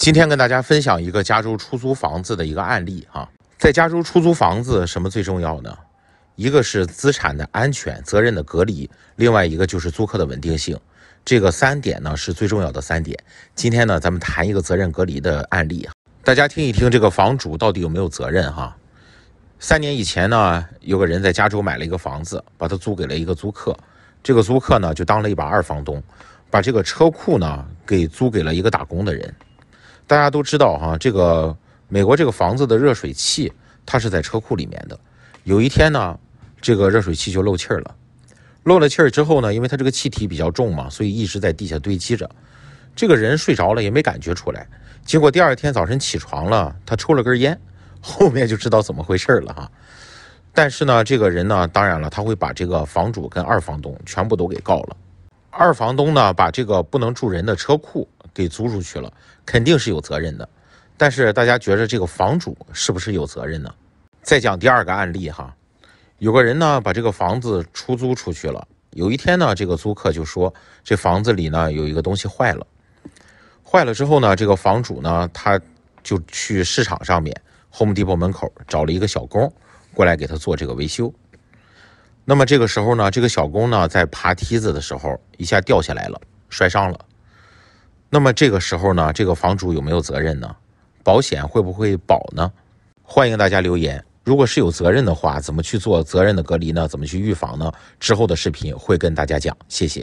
今天跟大家分享一个加州出租房子的一个案例哈，在加州出租房子，什么最重要呢？一个是资产的安全，责任的隔离，另外一个就是租客的稳定性。这个三点呢是最重要的三点。今天呢咱们谈一个责任隔离的案例，大家听一听这个房主到底有没有责任哈？三年以前呢，有个人在加州买了一个房子，把它租给了一个租客，这个租客呢就当了一把二房东，把这个车库呢给租给了一个打工的人。大家都知道哈，这个美国这个房子的热水器，它是在车库里面的。有一天呢，这个热水器就漏气儿了。漏了气儿之后呢，因为它这个气体比较重嘛，所以一直在地下堆积着。这个人睡着了也没感觉出来。结果第二天早晨起床了，他抽了根烟，后面就知道怎么回事了哈。但是呢，这个人呢，当然了，他会把这个房主跟二房东全部都给告了。二房东呢，把这个不能住人的车库。给租出去了，肯定是有责任的。但是大家觉得这个房主是不是有责任呢？再讲第二个案例哈，有个人呢把这个房子出租出去了。有一天呢，这个租客就说这房子里呢有一个东西坏了。坏了之后呢，这个房主呢他就去市场上面 Home Depot 门口找了一个小工过来给他做这个维修。那么这个时候呢，这个小工呢在爬梯子的时候一下掉下来了，摔伤了。那么这个时候呢，这个房主有没有责任呢？保险会不会保呢？欢迎大家留言。如果是有责任的话，怎么去做责任的隔离呢？怎么去预防呢？之后的视频会跟大家讲。谢谢。